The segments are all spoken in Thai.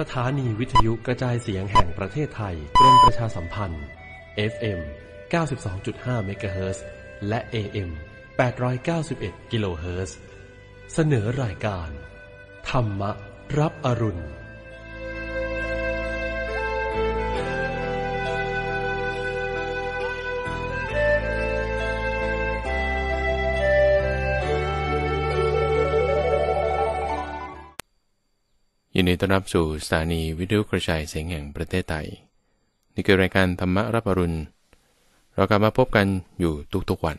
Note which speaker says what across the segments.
Speaker 1: สถานีวิทยุกระจายเสียงแห่งประเทศไทยกรมประชาสัมพันธ์ FM 92.5 MHz และ AM 891 kHz เสนอรายการ ธรรมรับอรุณยินดีต้อนรับสู่สถานีวิทยุกระจายเสียงแห่งประเทศไทย นี่คือรายการธรรมรับอรุณ เรากลับมาพบกันอยู่ทุกๆวัน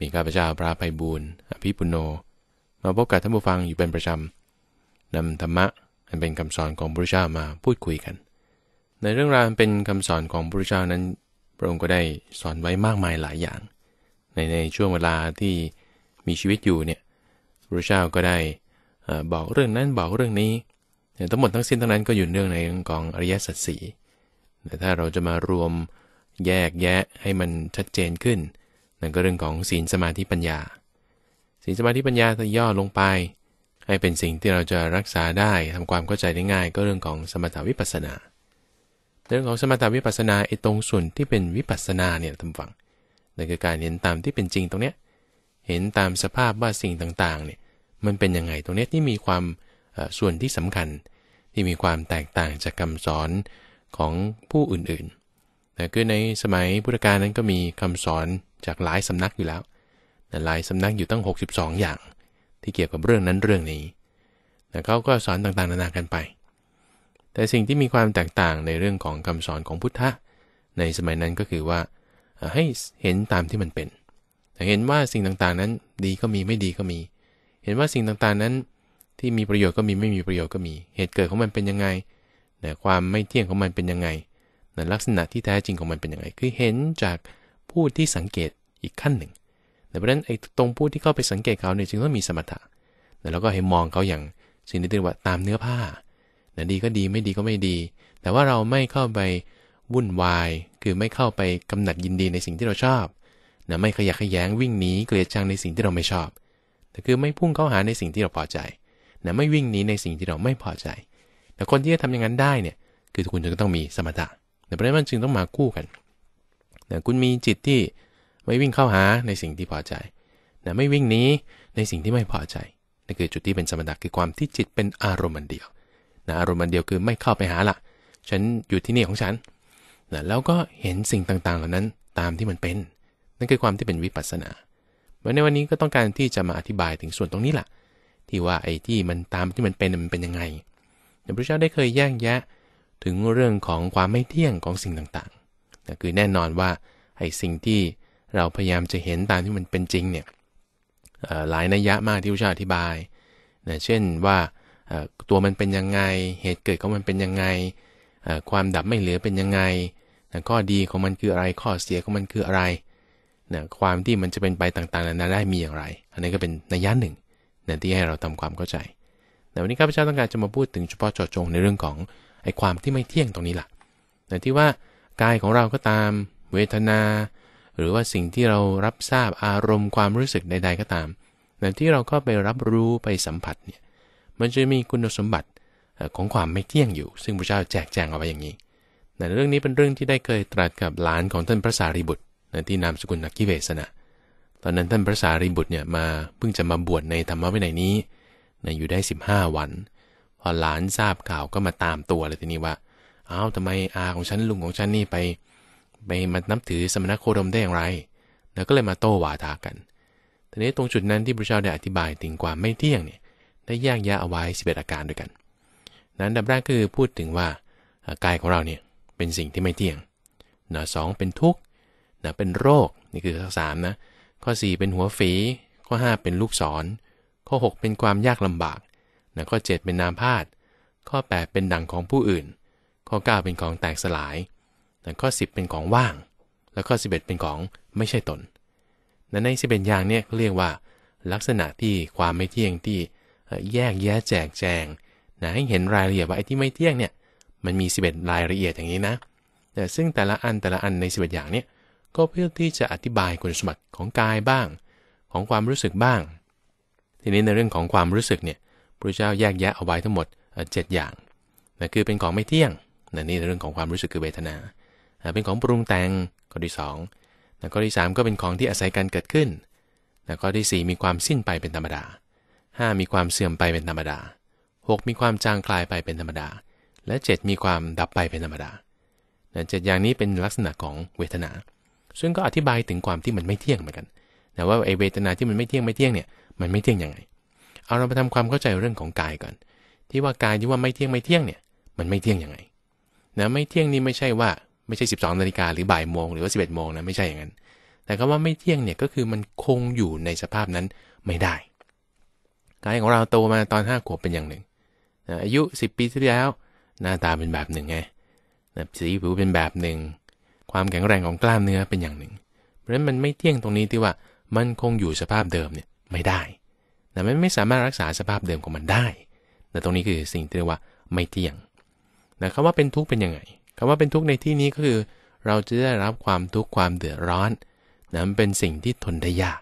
Speaker 1: มีข้าพเจ้าพระภัยบูรณ์อภิปุโน มาพบกับท่านผู้ฟังอยู่เป็นประจำ นำธรรมะอันเป็นคำสอนของพระเจ้ามาพูดคุยกัน ในเรื่องราวเป็นคำสอนของพระเจ้านั้น พระองค์ก็ได้สอนไว้มากมายหลายอย่าง ในในช่วงเวลาที่มีชีวิตอยู่เนี่ยพระเจ้าก็ได้บอกเรื่องนั้นบอกเรื่องนี้ทั้งหมดทั้งสิ้นทั้งนั้นก็อยู่เนื่องในเรื่องของอริยสัจสี่แต่ถ้าเราจะมารวมแยกแยะให้มันชัดเจนขึ้นนั่นก็เรื่องของศีลสมาธิปัญญา ศีลสมาธิปัญญาถ้าย่อลงไป ให้เป็นสิ่งที่เราจะรักษาได้ทำความเข้าใจได้ง่าย ก็เรื่องของสมถวิปัสนา เรื่องของสมถวิปัสนาไอ้ตรงส่วนที่เป็นวิปัสสนาเนี่ยทำฝังนั่นคือการเห็นตามที่เป็นจริงตรงเนี้ยเห็นตามสภาพว่าสิ่งต่างๆเนี่ยมันเป็นยังไงตรงเนี้ยที่มีความส่วนที่สำคัญที่มีความแตกต่างจากคำสอนของผู้อื่นๆนะคือในสมัยพุทธกาลนั้นก็มีคำสอนจากหลายสำนักอยู่แล้วนะหลายสำนักอยู่ตั้ง 62 อย่างที่เกี่ยวกับเรื่องนั้นเรื่องนี้นะเขาก็สอนต่างๆนานากันไป แต่สิ่งที่มีความแตกต่างในเรื่องของคำสอนของพุทธะในสมัยนั้นก็คือว่า ให้เห็นตามที่มันเป็น เห็นว่าสิ่งต่างๆนั้น ดีก็มีไม่ดีก็มี เห็นว่าสิ่งต่างๆนั้นที่มีประโยชน์ ก็มี ไม่มีประโยชน์ ก็มี เหตุเกิดของมันเป็นยังไงความไม่เที่ยงของมันเป็นยังไงนลักษณะที่แท้จริงของมันเป็นยังไง คือเห็นจากผู้ที่สังเกตอีกขั้นหนึ่ง ดังเพราะนั้นไอ้ตรงผู้ที่เข้าไปสังเกตเขาเนี่ยจึงต้องมีสมถะแล้วก็ให้มองเขาอย่างสิ่งที่เรียกว่าตามเนื้อผ้านะดีก็ดีไม่ดีก็ไม่ดี แต่ว่าเราไม่เข้าไปวุ่นวาย คือไม่เข้าไปกำหนัดยินดีในสิ่งที่เราชอบนะไม่ขยักขยงวิ่งหนีเกลียดชังในสิ่งที่เราไม่ชอบ แต่คือไม่พุ่งเข้าหาในสิ่ง ที่เราพอใจนะไม่วิ่งหนีในสิ่งที่เราไม่พอใจ แต่คนที่จะทำอย่างนั้นได้เนี่ย คือคุณจะต้องมีสมถะแต่เพราะนั้นจึงต้องมาคู่กันนะคุณมีจิตที่ไม่วิ่งเข้าหาในสิ่งที่พอใจนะไม่วิ่งหนีในสิ่งที่ไม่พอใจ นั่นคือจุดที่เป็นสมถะคือความที่จิตเป็นอารมณ์เดียวนะอารมณ์เดียวคือไม่เข้าไปหาละ ฉันอยู่ที่นี่ของฉันนะแล้วก็เห็นสิ่งต่างๆ เหล่านั้นตามที่มันเป็น นั่นคือความที่เป็นวิปัสสนาในวันนี้ก็ต้องการที่จะมาอธิบายถึงส่วนตรงนี้แหละที่ว่าไอ้ที่มันตามที่มันเป็นมันเป็นยังไงพระพุทธเจ้าได้เคยแยกแยะถึงเรื่องของความไม่เที่ยงของสิ่งต่างๆต่คือแน่นอนว่าไอ้สิ่งที่เราพยายามจะเห็นตามที่มันเป็นจริงเนี่ยหลายนัยยะมากที่พระเจ้าอธิบาย เช่นว่าตัวมันเป็นยังไงเหตุเกิดของมันเป็นยังไงความดับไม่เหลือเป็นยังไงข้อดีของมันคืออะไรข้อเสียของมันคืออะไรความที่มันจะเป็นไปต่างๆน้นาได้มีอย่างไร อันนี้ก็เป็นนัยยะหนึ่งนะที่ให้เราทำความเข้าใจ แต่วันนี้ข้าพเจ้าต้องการจะมาพูดถึงเฉพาะเจาะจง ในเรื่องของไอ้ความที่ไม่เที่ยงตรงนี้ล่ะแต่ที่ว่ากายของเราก็ตามเวทนา หรือว่าสิ่งที่เรารับทราบอารมณ์ความรู้สึกใดๆก็ตามแต่ที่เราก็ไปรับรู้ไปสัมผัสเนี่ยมันจะมีคุณสมบัติของความไม่เที่ยงอยู่ ซึ่งพระเจ้าแจกแจงเอาไว้อย่างนี้แต่เรื่องนี้เป็นเรื่องที่ได้เคยตรัสกับหลานของท่านพระสารีบุตรที่นามสกุลนักกิเวสนะตอนนั้นท่านพระสารีบุตรเนี่ยมาเพิ่งจะมาบวชในธรรมวินัยนี้นะอยู่ได้ 15 วัน พอหลานทราบข่าวก็มาตามตัวเลยทีนี้ว่าอ้าวทำไมอาของฉันลุงของฉันนี่ไป ไปมานับถือสมณโคดมได้อย่างไร แล้วก็เลยมาโต้วาทากันทีนี้ตรงจุดนั้นที่พระเจ้าได้อธิบายถึงความไม่เที่ยงเนี่ยได้แยกยะเอาไว้ 11 อาการด้วยกัน นั้นดับแรกคือพูดถึงว่ากายของเราเนี่ยเป็นสิ่งที่ไม่เที่ยงนะสองเป็นทุกข์นะเป็นโรคนี่คือข้อสามนะข้อ 4 เป็นหัวฝี ข้อ 5 เป็นลูกศร ข้อ 6 เป็นความยากลำบาก นะข้อ 7 เป็นนามพาดข้อ 8 เป็นดั่งของผู้อื่น ข้อ 9 เป็นของแตกสลายนะข้อ 10 เป็นของว่าง แล้วข้อ 11 เป็นของไม่ใช่ตนนะในสิบเอ็ดอย่างเนี่ยเรียกว่าลักษณะที่ความไม่เที่ยงที่แยกแยะแจกแจง นะให้เห็นรายละเอียดว่าไอ้ที่ไม่เที่ยงเนี่ยมันมี 11 รายละเอียดอย่างนี้นะ แต่ซึ่งแต่ละอันแต่ละอันใน11อย่างเนี่ยก็เพื่อที่จะอธิบายคุณสมบัติของกายบ้างของความรู้สึกบ้าง ทีนี้ในเรื่องของความรู้สึกเนี่ยพระเจ้าแยกแยะเอาไว้ทั้งหมด 7 อย่างนะคือเป็นของไม่เที่ยงนะนี่ในเรื่องของความรู้สึกคือเวทนา เป็นของปรุงแต่งข้อที่2นะข้อที่3ก็เป็นของที่อาศัยการเกิดขึ้นนะข้อที่4มีความสิ้นไปเป็นธรรมดา 5 มีความเสื่อมไปเป็นธรรมดา 6 มีความจางคลายไปเป็นธรรมดา และ 7 มีความดับไปเป็นธรรมดาเจ็ดอย่างนี้เป็นลักษณะของเวทนาซึ่งก็อธิบายถึงความที่มันไม่เที่ยงเหมือนกันนะว่าไอเวทนาที่มันไม่เที่ยงไม่เที่ยงเนี่ย มันไม่เที่ยงยังไง เอาเราไปทำความเข้าใจเรื่องของกายก่อน ที่ว่ากายที่ว่าไม่เที่ยงไม่เที่ยงเนี่ย มันไม่เที่ยงยังไงนะไม่เที่ยงนี่ไม่ใช่ว่าไม่ใช่ 12นาฬิกาหรือบ่ายโมงหรือว่าสิบ็ดโมงนะไม่ใช่อย่างนั้น แต่คำว่าไม่เที่ยงเนี่ยก็คือมันคงอยู่ในสภาพนั้นไม่ได้ กายของเราโตมาตอน5ขวบเป็นอย่างหนึ่งนะอายุ 10 ปีที่แล้ว หน้าตาเป็นแบบหนึ่งไงนะสีผิวเป็นแบบหนึ่งความแข็งแรงของกล้ามเนื้อเป็นอย่างหนึ่ง เพราะฉะนั้นมันไม่เที่ยงตรงนี้ที่ว่ามันคงอยู่สภาพเดิมเนี่ยไม่ได้แต่ม่ไม่สามารถรักษาสภาพเดิมของมันได้แต่ตรงนี้คือสิ่งที่เรียกว่าไม่เที่ยงนะคำว่าเป็นทุกข์เป็นยังไง คำว่าเป็นทุกข์ในที่นี้ก็คือ เราจะได้รับความทุกข์ความเดือดร้อนนะมันเป็นสิ่งที่ทนได้ยาก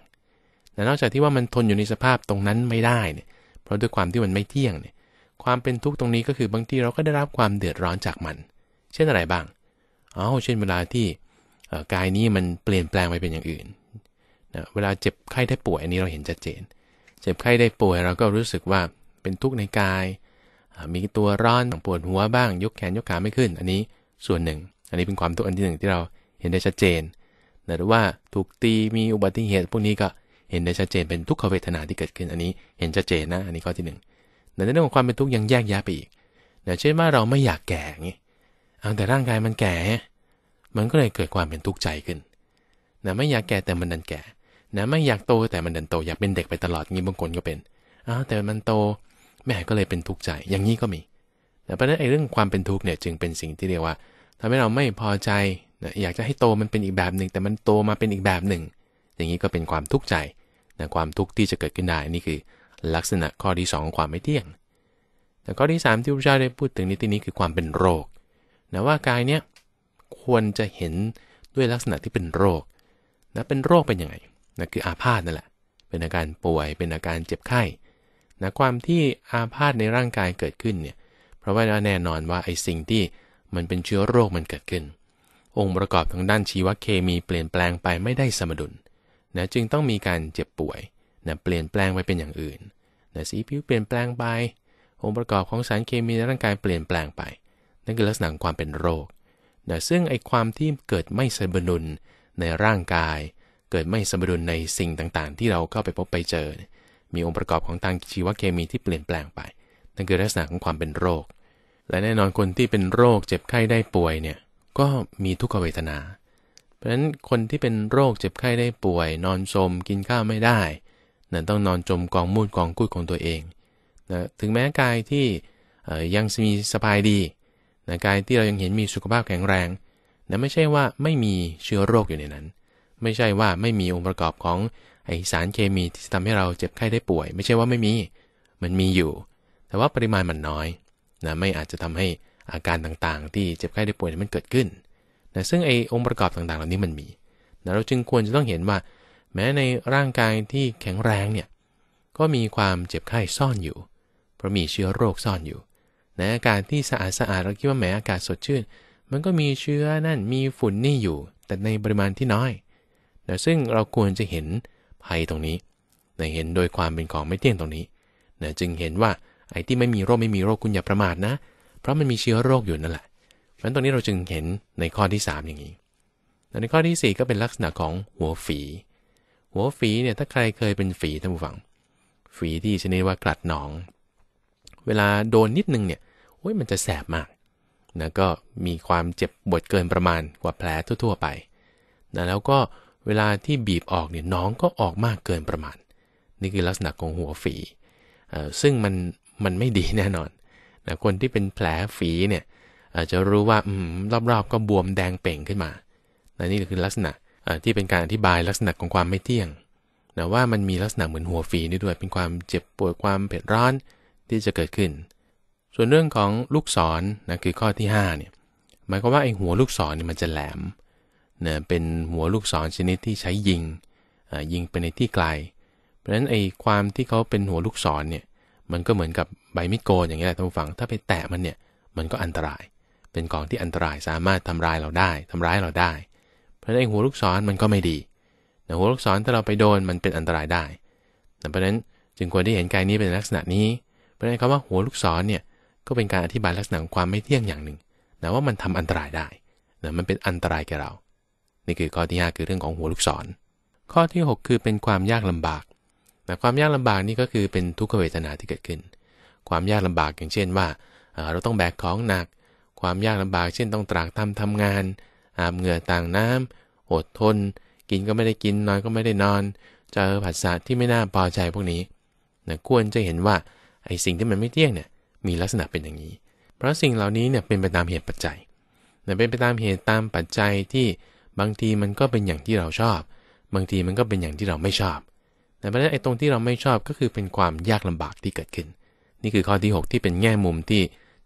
Speaker 1: แต่นอกจากที่ว่ามันทนอยู่ในสภาพตรงนั้นไม่ได้เนี่ย เพราะด้วยความที่มันไม่เที่ยงเนี่ย ความเป็นทุกข์ตรงนี้ก็คือบางทีเราก็ได้รับความเดือดร้อนจากมัน เช่นอะไรบ้างเอาเช่นเวลาที่กายนี้มันเปลี่ยนแปลงไปเป็นอย่างอื่นนะเวลาเจ็บไข้ได้ป่วยอันนี้เราเห็นชัดเจน เจ็บไข้ได้ป่วย เราก็รู้สึกว่าเป็นทุกข์ในกาย มีตัวร้อนปวดหัวบ้าง ยกแขนยกขาไม่ขึ้น อันนี้ส่วนหนึ่ง อันนี้เป็นความทุกข์อันที่หนึ่งที่เราเห็นได้ชัดเจนหรือว่าถูกตีมีอุบัติเหตุพวกนี้ก็เห็นได้ชัดเจนเป็นทุกขเวทนาที่เกิดขึ้น อันนี้เห็นชัดเจนนะอันนี้ข้อที่1นึ่งในเรื่องของความเป็นทุกข์ยังแยกแยะไปอีกเช่นว่าเราไม่อยากแก่เงนี้เอาแต่ร่างกายมันแก่ มันก็เลยเกิดความเป็นทุกข์ใจขึ้น นะไม่อยากแก่แต่มันดันแก่ นะไม่อยากโตแต่มันดันโตอยากเป็นเด็กไปตลอดงี้บางคนก็เป็น อ้าวแต่มันโตแม่ก็เลยเป็นทุกข์ใจอย่างนี้ก็มีนะเพราะนั้นไอ้เรื่องความเป็นทุกข์เนี่ยจึงเป็นสิ่งที่เรียกว่า ทำให้เราไม่พอใจนะอยากจะให้โตมันเป็นอีกแบบหนึ่งแต่มันโตมาเป็นอีกแบบหนึ่ง อย่างนี้ก็เป็นความทุกข์ใจนะความทุกข์ที่จะเกิดขึ้นได้นี่คือลักษณะข้อที่2ของความไม่เที่ยง แต่ข้อที่3ที่พระเจ้าได้พูดถึงในที่นี้คือความเป็นโรคนะว่ากายเนี้ยควรจะเห็นด้วยลักษณะที่เป็นโรคนะเป็นโรคเป็นยังไงนะคืออาพาธนั่นแหละเป็นอาการป่วยเป็นอาการเจ็บไข้นะความที่อาพาธในร่างกายเกิดขึ้นเนี่ยเพราะว่าแน่นอนว่าไอ้สิ่งที่มันเป็นเชื้อโรคมันเกิดขึ้นองค์ประกอบทางด้านชีวเคมีเปลี่ยนแปลงไปไม่ได้สมดุลนะจึงต้องมีการเจ็บป่วยนะเปลี่ยนแปลงไปเป็นอย่างอื่นนะสีผิวเปลี่ยนแปลงไป องค์ประกอบของสารเคมีในร่างกายเปลี่ยนแปลงไปนั่นคือลักษณะของความเป็นโรค นะ ซึ่งไอ้ความที่เกิดไม่สมดุลในร่างกาย เกิดไม่สมดุลในสิ่งต่าง ๆ ที่เราเข้าไปพบไปเจอ มีองค์ประกอบของทางชีวเคมีที่เปลี่ยนแปลงไป นั่นคือลักษณะของความเป็นโรค และแน่นอนคนที่เป็นโรค เจ็บไข้ได้ป่วยเนี่ยก็มีทุกขเวทนา เพราะฉะนั้นคนที่เป็นโรคเจ็บไข้ได้ป่วย นอนชมกินข้าวไม่ได้นั่นต้องนอนจมกองมูดกองกุ้ยของตัวเอง นะ ถึงแม้กายที่ยังมีสบายดีนะกายที่เรายังเห็นมีสุขภาพแข็งแรงนะไม่ใช่ว่าไม่มีเชื้อโรคอยู่ในนั้น ไม่ใช่ว่าไม่มีองค์ประกอบของไอสารเคมีที่ทำให้เราเจ็บไข้ได้ป่วย ไม่ใช่ว่าไม่มี มันมีอยู่ แต่ว่าปริมาณมันน้อย นะ ไม่อาจจะทำให้อาการต่างๆ ที่เจ็บไข้ได้ป่วยมันเกิดขึ้นนะซึ่งไอองค์ประกอบต่างๆเหล่านี้มันมี นะ เราจึงควรจะต้องเห็นว่า แม้ในร่างกายที่แข็งแรงเนี่ย ก็มีความเจ็บไข้ซ่อนอยู่ เพราะมีเชื้อโรคซ่อนอยู่นะอากาศที่สะอาดสะอาดเราคิดว่าแหมอากาศสดชื่น มันก็มีเชื้อนั่น มีฝุ่นนี่อยู่ แต่ในปริมาณที่น้อยนะซึ่งเราควรจะเห็นภัยตรงนี้นะเห็นโดยความเป็นของไม่เที่ยงตรงนี้นะจึงเห็นว่าไอ้ที่ไม่มีโรค ไม่มีโรคคุณอย่าประมาทนะ เพราะมันมีเชื้อโรคอยู่นั่นแหละ เพราะตรงนี้เราจึงเห็นในข้อที่ 3 อย่างนี้ ในข้อที่4ก็เป็นลักษณะของหัวฝี หัวฝีเนี่ย ถ้าใครเคยเป็นฝีท่านผู้ฟัง ฝีที่ชนิดว่ากลัดหนองเวลาโดนนิดนึงเนี่ยโอ้ยมันจะแสบมากนะก็มีความเจ็บปวดเกินประมาณกว่าแผลทั่วๆไปนะแล้วก็เวลาที่บีบออกเนี่ยน้องก็ออกมากเกินประมาณ นี่คือลักษณะของหัวฝีซึ่งมันมันไม่ดีแน่นอนนะคนที่เป็นแผลฝีเนี่ยอาจจะรู้ว่าอืมรอบๆ ก็บวมแดงเป่งขึ้นมานะนี่คือลักษณะที่เป็นการอธิบายลักษณะของความไม่เที่ยงนะว่ามันมีลักษณะเหมือนหัวฝีนี่ด้วย เป็นความเจ็บปวดความเผ็ดร้อนที่จะเกิดขึ้น ส่วนเรื่องของลูกศรนนะคือข้อที่5เนี่ยหมายความว่าไอ้หัวลูกศรเนี่ยมันจะแหลมเนี่ยเป็นหัวลูกศรชนิดที่ใช้ยิงยิงไปในที่ไกล เพราะฉะนั้นไอ้ความที่เขาเป็นหัวลูกศรเนี่ยมันก็เหมือนกับใบมีดโกนอย่างเงี้ยแหละท่านผู้ฟัง ถ้าไปแตะมันเนี่ย มันก็อันตราย เป็นของที่อันตรายสามารถทำร้ายเราได้ ทำร้ายเราได้ เพราะฉะนั้นไอ้หัวลูกศรมันก็ไม่ดีนะหัวลูกศรถ้าเราไปโดนมันเป็นอันตรายได้เพราะฉะนั้นจึงควรที่เห็นกายนี้เป็นลักษณะนี้เพราะฉะนั้นคำว่าหัวลูกศรเนี่ยก็เป็นการอธิบายลักษณะความไม่เที่ยงอย่างหนึ่งนะว่ามันทำอันตรายได้นะมันเป็นอันตรายแก่เรา นี่คือข้อที่5คือเรื่องของหัวลูกศร ข้อที่ 6 คือเป็นความยากลำบากนะความยากลำบากนี่ก็คือเป็นทุกขเวทนาที่เกิดขึ้น ความยากลำบากอย่างเช่นว่าเราต้องแบกของหนัก ความยากลำบากเช่น ต้องตรากทามทำงานอาบเหงื่อต่างน้ำอดทน กินก็ไม่ได้กิน นอนก็ไม่ได้นอน เจอผัสสะที่ไม่น่าพอใจพวกนี้นะควรจะเห็นว่าไอ้สิ่งที่มันไม่เที่ยงเนี่ยมีลักษณะเป็นอย่างนี้ เพราะสิ่งเหล่านี้เนี่ยเป็นไปตามเหตุปัจจัยเป็นไปตามเหตุตามปัจจัยที่บางทีมันก็เป็นอย่างที่เราชอบ บางทีมันก็เป็นอย่างที่เราไม่ชอบ แต่ประเด็นไอ้ตรงที่เราไม่ชอบก็คือเป็นความยากลำบากที่เกิดขึ้น นี่คือข้อที่ 6 ที่เป็นแง่มุมที่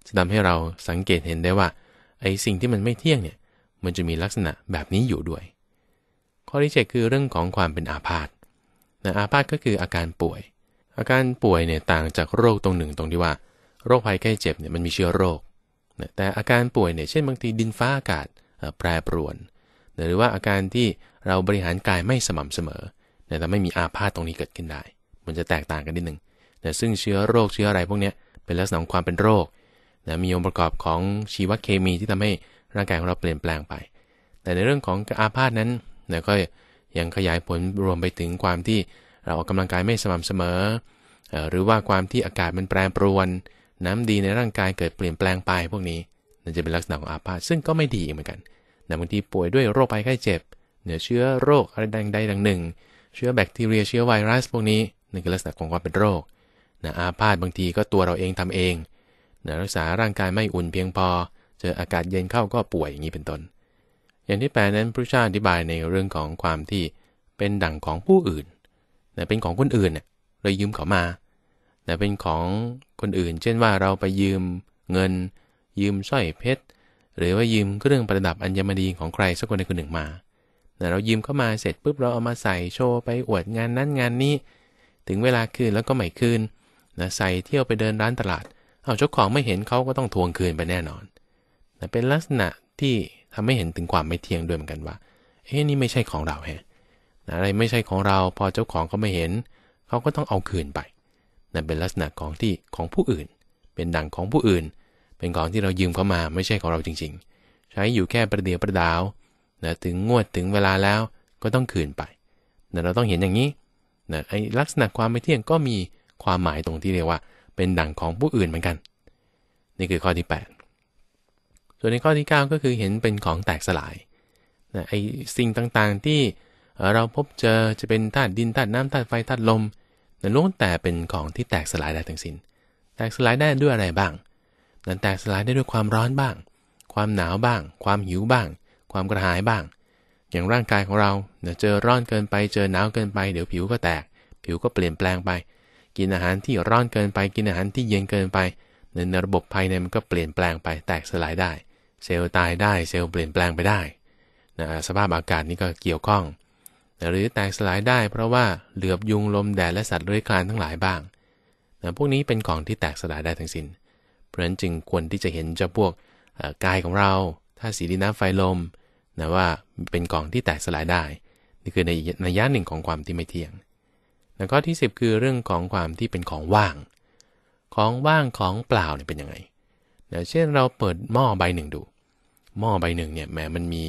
Speaker 1: จะทำให้เราสังเกตเห็นได้ว่าไอ้สิ่งที่มันไม่เที่ยงเนี่ยมันจะมีลักษณะแบบนี้อยู่ด้วย ข้อที่เจ็ดคือเรื่องของความเป็นอาพาธนะอาพาธก็คืออาการป่วยอาการป่วยเนี่ยต่างจากโรคตรงหนึ่งตรงที่ว่า โรคภัยไข้เจ็บเนี่ยมันมีเชื้อโรค แต่อาการป่วยเนี่ยเช่นบางทีดินฟ้าอากาศแปรปรวน หรือว่าอาการที่เราบริหารกายไม่สม่ำเสมอแต่ไทำให้มีอาพาธตรงนี้เกิดขึ้นได้ มันจะแตกต่างกันนิดหนึ่งแต่ซึ่งเชื้อโรคเชื้ออะไรพวกนี้เป็นลักษณะของความเป็นโรคมีองค์ประกอบของชีวเคมีที่ทำให้ร่างกายของเราเปลี่ยนแปลงไป แต่ในเรื่องของอาพาธนั้นก็ยังขยายผลรวมไปถึงความที่เราออกกำลังกายไม่สม่ำเสมอ หรือว่าความที่อากาศมันแปรปรวน น้ำดีในร่างกายเกิดเปลี่ยนแปลงไปพวกนี้นั่นจะเป็นลักษณะของอาพาธ ซึ่งก็ไม่ดีเหมือนกันนะบางทีป่วยด้วยโรคไปไข้เจ็บเหนือเชื้อโรคอะไรดังใดดังหนึ่ง เชื้อแบคทีเรียเชื้อไวรัส พวกนี้นั่นคือลักษณะของความเป็นโรคนะอาพาธบางทีก็ตัวเราเองทำเองนะรักษาร่างกายไม่อุ่นเพียงพอ เจออากาศเย็นเข้าก็ป่วยอย่างนี้เป็นต้น อย่างที่แปลนั้นพระชาติอธิบายในเรื่องของความที่เป็นดั่งของผู้อื่นนะเป็นของคนอื่นเนี่ยเรายืมเขามานะเป็นของคนอื่น เช่นว่าเราไปยืม เงิน ยืมสร้อยเพชรหรือว่ายืมเครื่องประดับอัญมณีของใครสักคนใดคนหนึ่งมานะเรายืมเข้ามาเสร็จปุ๊บเราเอามาใส่โชว์ไปอวดงานนั้นงานนี้ ถึงเวลาคืนแล้วก็ไม่คืนนะใส่เที่ยวไปเดินร้านตลาด เอาเจ้าของไม่เห็นเขาก็ต้องทวงคืนไปแน่นอนนะเป็นลักษณะที่ทำให้เห็นถึงความไม่เที่ยงด้วยเหมือนกันว่าเอ๊ะนี่ไม่ใช่ของเราแฮะอะไรไม่ใช่ของเราพอเจ้าของเขาไม่เห็น เขาก็ต้องเอาคืนไปนั่นเป็นลักษณะของที่ของผู้อื่น เป็นดั่งของผู้อื่น เป็นของที่เรายืมเข้ามาไม่ใช่ของเราจริง ๆ ใช้อยู่แค่ประเดี๋ยวประดาวนะถึงงวดถึงเวลาแล้วก็ต้องคืนไปนะเราต้องเห็นอย่างนี้นะไอลักษณะความไม่เที่ยงก็มีความหมายตรงที่เรียกว่า เป็นดั่งของผู้อื่นเหมือนกัน นี่คือข้อที่ 8 ส่วนในข้อที่ 9 ก็คือเห็นเป็นของแตกสลายนะไอสิ่งต่างๆที่เราพบเจอจะเป็นธาตุดินธาตุน้ำธาตุไฟธาตุลมนั้นล้วนแต่เป็นของที่แตกสลายได้ทั้งสิน้น แตกสลายได้ด้วยอะไรบ้าง นั้นแตกสลายได้ด้วยความร้อนบ้าง ความหนาวบ้าง ความหิวบ้าง ความกระหายบ้าง อย่างร่างกายของเราเนี่ยเจอร้อนเกินไป เจอหนาวเกินไป เดี๋ยวผิวก็แตก ผิวก็เปลี่ยนแปลงไป กินอาหารที่ร้อนเกินไป กินอาหารที่เย็นเกินไป ในระบบภายในมันก็เปลี่ยนแปลงไป แตกสลายได้ เซลล์ตายได้ เซลล์เปลี่ยนแปลงไปได้นะสภาพอากาศนี่ก็เกี่ยวข้องหรือแตกสลายได้เพราะว่า เหลือบยุงลมแดด และสัตว์เลื้อยคลานทั้งหลายบ้างนะพวกนี้เป็นของที่แตกสลายได้ทั้งสิน้น เพราะฉะนั้นจึงควรที่จะเห็นเจ้าพวกกายของเรา ถ้าสีดินน้ำไฟลมนะว่าเป็นของที่แตกสลายได้ นี่คือในในย่าหนึ่งของความ ที่ไม่เที่ยง แล้วก็ที่10คือเรื่องของความที่เป็นของว่าง ของว่างของเปล่าเนี่ยเป็นยังไงนะเช่นเราเปิดหม้อใบหนึ่งดู หม้อใบหนึ่งเนี่ยแหมมันมี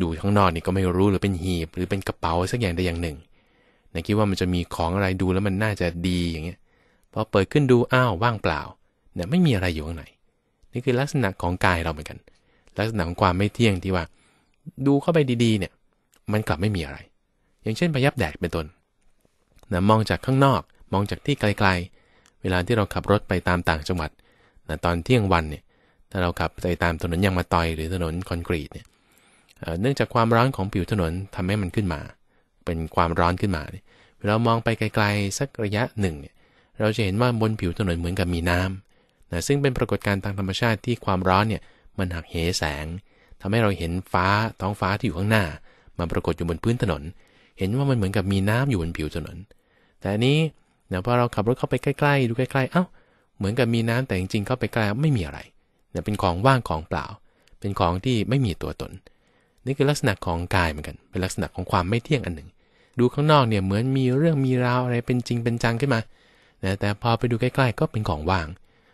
Speaker 1: ดูข้างนอกนี่ก็ไม่รู้หรือเป็นหีบหรือเป็นกระเป๋าสักอย่างใดอย่างหนึ่งนคิดว่ามันจะมีของอะไรดูแล้วมันน่าจะดีอย่างเงี้ย พอเปิดขึ้นดู อ้าว ว่างเปล่า เนี่ยไม่มีอะไรอยู่ข้างใน นี่คือลักษณะของกายเราเหมือนกัน ลักษณะของความไม่เที่ยงที่ว่าดูเข้าไปดีๆ เนี่ยมันกลับไม่มีอะไร อย่างเช่นพยับแดดเป็นต้นนะมองจากข้างนอกมองจากที่ไกล ๆ เวลาที่เราขับรถไปตามต่างจังหวัดนะตอนเที่ยงวันเนี่ยถ้าเราขับไปตามถนนยางมาตอย หรือถนนคอนกรีตเนี่ยเนื่องจากความร้อนของผิวถนนทำให้มันขึ้นมา เป็นความร้อนขึ้นมาเรามองไปไกล ๆ สักระยะหนึ่ง เราจะเห็นว่าบนผิวถนนเหมือนกับมีน้ำนะซึ่งเป็นปรากฏการณ์ทางธรรมชาติที่ความร้อนเนี่ยมันหักเหแสง ทำให้เราเห็นฟ้าท้องฟ้าที่อยู่ข้างหน้า มาปรากฏอยู่บนพื้นถนน เห็นว่ามันเหมือนกับมีน้ำอยู่บนผิวถนน แต่อันนี้ยพอเราขับรถเข้าไปใกล้ ๆ ดูใกล้ๆ เอ้าเหมือนกับมีน้ำแต่จริงๆเข้าไปใกล้ไม่มีอะไรนยเป็นของว่างของเปล่า เป็นของที่ไม่มีตัวตนนี่คือลักษณะของกายเหมือนกัน เป็นลักษณะของความไม่เที่ยงอันหนึ่ง ดูข้างนอกเนี่ยเหมือนมีเรื่องมีราวอะไรเป็นจริงเป็นจังขึ้นมานะ แต่พอไปดูใกล้ ๆ ก็เป็นของว่าง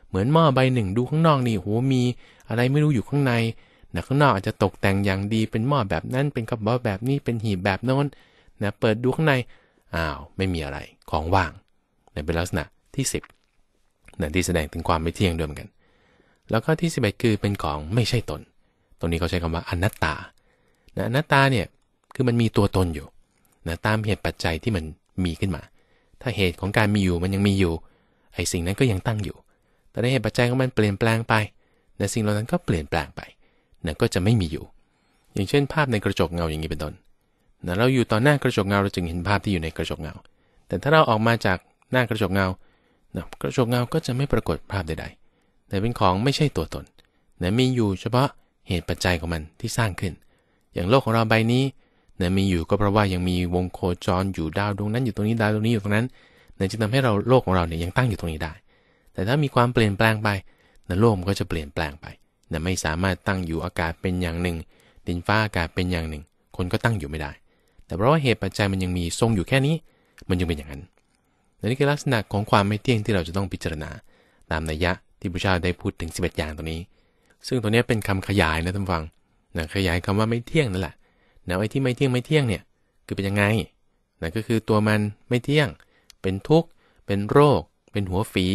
Speaker 1: เหมือนหม้อใบหนึ่ง ดูข้างนอกนี่โหมีอะไรไม่รู้อยู่ข้างในนะข้างนอกอาจจะตกแต่งอย่างดีเป็นหม้อแบบนั้น เป็นกระบอกแบบนี้ เป็นหีบแบบโน้น นะ เปิดดูข้างใน อ้าว ไม่มีอะไร ของว่างนะเป็นลักษณะที่ 10นะที่แสดงถึงความไม่เที่ยงเดิเหมือนกัน แล้วก็ที่11คือเป็นของไม่ใช่ตน ตรงนี้เขาใช้คำว่าอนัตตานะอนัตตาเนี่ยคือมันมีตัวตนอยู่นะตามเหตุปัจจัยที่มันมีขึ้นมา ถ้าเหตุของการมีอยู่มันยังมีอยู่ ไอ้สิ่งนั้นก็ยังตั้งอยู่ แต่ในเหตุปัจจัยของมันเปลี่ยนแปลงไปนะสิ่งเหล่านั้นก็เปลี่ยนแปลงไปนะก็จะไม่มีอยู่ อย่างเช่นภาพในกระจกเงาอย่างนี้เป็นต้นนะเราอยู่ต่อหน้ากระจกเงาเราจึงเห็นภาพที่อยู่ในกระจกเงา แต่ถ้าเราออกมาจากหน้ากระจกเงานะกระจกเงาก็จะไม่ปรากฏภาพใดๆ แต่เป็นของไม่ใช่ตัวตนนะมีอยู่เฉพาะเหตุปัจจัยของมันที่สร้างขึ้นอย่างโลกของเราใบนี้เนี่ยมีอยู่ก็เพราะว่ายังมีวงโคจรอยู่ดาวดวงนั้นอยู่ตรงนี้ดาวดวงนี้อยู่ตรงนั้นเนี่ยจึงทำให้เราโลกของเราเนี่ยยังตั้งอยู่ตรงนี้ได้ แต่ถ้ามีความเปลี่ยนแปลงไปเนี่ยโลกมันก็จะเปลี่ยนแปลงไปเนี่ยไม่สามารถตั้งอยู่อากาศเป็นอย่างหนึ่ง ดินฟ้าอากาศเป็นอย่างหนึ่ง คนก็ตั้งอยู่ไม่ได้ แต่เพราะว่าเหตุปัจจัยมันยังมีทรงอยู่แค่นี้ มันยังเป็นอย่างนั้นนี่คือลักษณะของความไม่เที่ยงที่เราจะต้องพิจารณา ตามนัยยะที่พระเจ้าได้พูดถึง11อย่างตรงนี้ ซึ่งตัวนี้เป็นคำขยายนะท่านฟังนะขยายคำว่าไม่เที่ยงนั่นแหละนะไอ้ที่ไม่เที่ยงไม่เที่ยงเนี่ยคือเป็นยังไงนะก็คือตัวมันไม่เที่ยง เป็นทุกข์เป็นโรค เป็นหัวฝี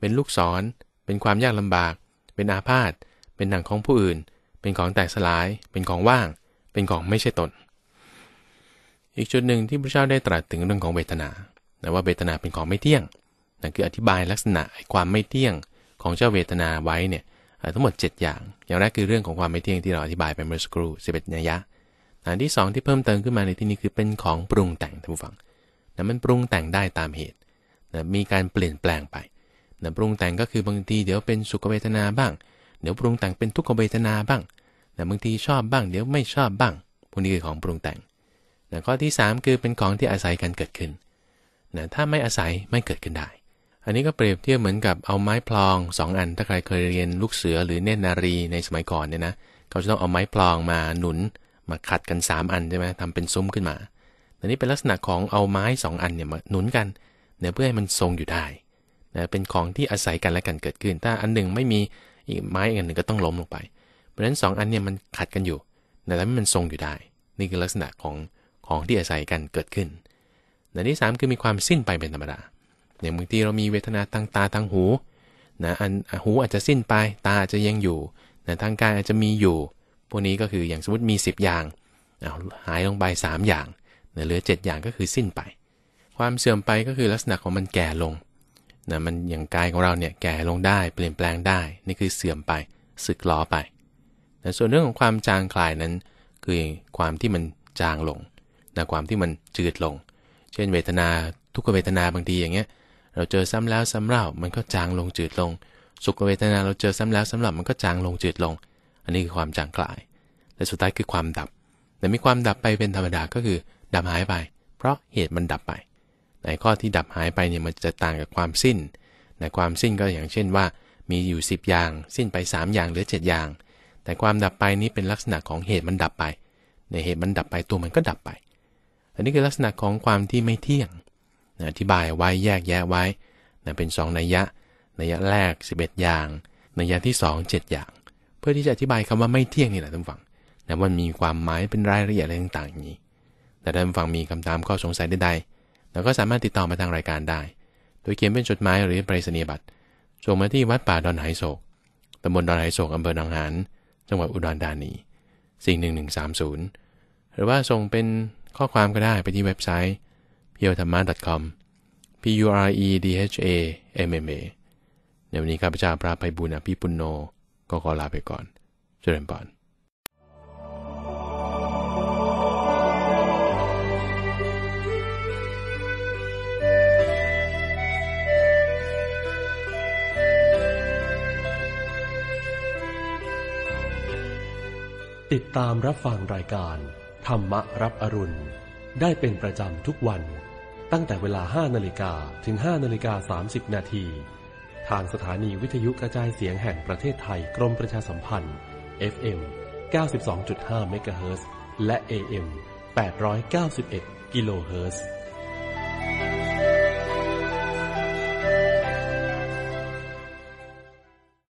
Speaker 1: เป็นลูกศรเป็นความยากลำบาก เป็นอาพาธเป็นหนังของผู้อื่น เป็นของแตกสลาย เป็นของว่าง เป็นของไม่ใช่ตน อีกจุดหนึ่งที่พระเจ้าได้ตรัสถึงเรื่องของเวทนาต่ว่าเวทนาเป็นของไม่เที่ยง นั่นคืออธิบายลักษณะความไม่เที่ยงของเจ้า เวทนาไว้เนี่ยทั้งหมด 7 อย่าง อย่างแรกคือเรื่องของความไม่เที่ยงที่เราอธิบายไปเมื่อสักครู่็ดนัยยะอันที่ 2 ที่เพิ่มเติมขึ้นมาในที่นี้คือเป็นของปรุงแต่งท่านผู้ฟังนะมันปรุงแต่งได้ตามเหตุนะมีการเปลี่ยนแปลงไปนะปรุงแต่งก็คือบางทีเดี๋ยวเป็นสุขเวทนาบ้างเดี๋ยวปรุงแต่งเป็นทุกขเวทนาบ้างนะบางทีชอบบ้างเดี๋ยวไม่ชอบบ้างพวกนี้คือของปรุงแต่งนะข้อที่ 3 คือเป็นของที่อาศัยกันเกิดขึ้นนะถ้าไม่อาศัยไม่เกิดขึ้นได้อันนี้ก็เปรียบเทียบเหมือนกับเอาไม้พลองสองอัน ถ้าใครเคยเรียนลูกเสือหรือเนตรนารีในสมัยก่อนเนี่ยนะเขาจะต้องเอาไม้พลองมาหนุนมาขัดกัน 3 อันใช่ไหมทำเป็นซุ้มขึ้นมา อันนี้เป็นลักษณะของเอาไม้ 2 อันเนี่ยมาหนุนกันเนี่ยเพื่อให้มันทรงอยู่ได้นะเป็นของที่อาศัยกันและกันเกิดขึ้นถ้าอันหนึ่งไม่มีอีกไม้อันหนึ่งก็ต้องล้มลงไป เพราะฉะนั้น 2 อันเนี่ยมันขัดกันอยู่แต่แล้วมันทรงอยู่ได้ นี่คือลักษณะของของที่อาศัยกันเกิดขึ้นอันที่3คือมีความสิ้นไปเป็นธรรมดาอย่างบางทีเรามีเวทนาทางตาทางหูนะอันหูอาจจะสิ้นไปตาอาจจะยังอยู่นะทางกายอาจจะมีอยู่ พวกนี้ก็คืออย่างสมมติมี 10 อย่างเอาหายลงไป3อย่างนะเหลือ7อย่างก็คือสิ้นไป ความเสื่อมไปก็คือลักษณะของมันแก่ลงนะมันอย่างกายของเราเนี่ยแก่ลงได้เปลี่ยนแปลงได้นี่คือเสื่อมไปสึกล้อไปนะส่วนเรื่องของความจางคลายนั้น คือความที่มันจางลงนะความที่มันจืดลง เช่นเวทนาทุกเวทนาบางทีอย่างเงี้ยเราเจอซ้ำแล้วซ้าเล่ามันก็จางลงจืดลง สุขเวทนาเราเจอซ้ำแล้วซ้าเล่ามันก็จางลงจืดลง อันนี้คือความจางกลาย และสุดท้ายคือความดับแต่มีความดับไปเป็นธรรมดาก็คือดับหายไป เพราะเหตุมันดับไป ในข้อที่ดับหายไปเนี่ยมันจะต่างกับความสิ้น ในความสิ้นก็อย่างเช่นว่า มีอยู่ 10 อย่าง สิ้นไป 3 อย่างหรือ 7 อย่าง แต่ความดับไปนี้เป็นลักษณะของเหตุมันดับไป ในเหตุมันดับไปตัวมันก็ดับไป อันนี้คือลักษณะของความที่ไม่เที่ยงอธิบายไว้แยกแยะไว้นะเป็น 2นัยยะนัยยะแรก 11 อย่างนัยยะที่ 2 7อย่าง เพื่อที่จะอธิบายคำว่าไม่เที่ยงนี่แหละท่านฟังนะมันมีความหมายเป็นรายละเอียดอะไรต่างๆอย่างนี้แต่ท่านฟังมีคำถามข้อสงสัยใดๆแล้วก็สามารถติดต่อมาทางรายการได้ โดยเขียนเป็นจดหมายหรือไปรษณียบัตรส่งมาที่วัดป่าดอนไหโศกตำบลดอนไหโศกอำเภอหนองหานจังหวัดอุดรธานี41130หรือว่าส่งเป็นข้อความก็ได้ไปที่เว็บไซต์ทียวธรรมะ .com p u r e d h a m m a ในวันนี้ข้าพเจ้าพระภัยบุญอภิปุณโนก็ขอลาไปก่อนเจริญปอนติดตามรับฟังรายการ ธรรมะรับอรุณ ได้เป็นประจำทุกวันตั้งแต่เวลา 5 นาฬิกาถึง 5 นาฬิกา 30 นาที ทางสถานีวิทยุกระจายเสียงแห่งประเทศไทยกรมประชาสัมพันธ์ FM 92.5 MHz และ AM 891กิโลเฮิรตซ์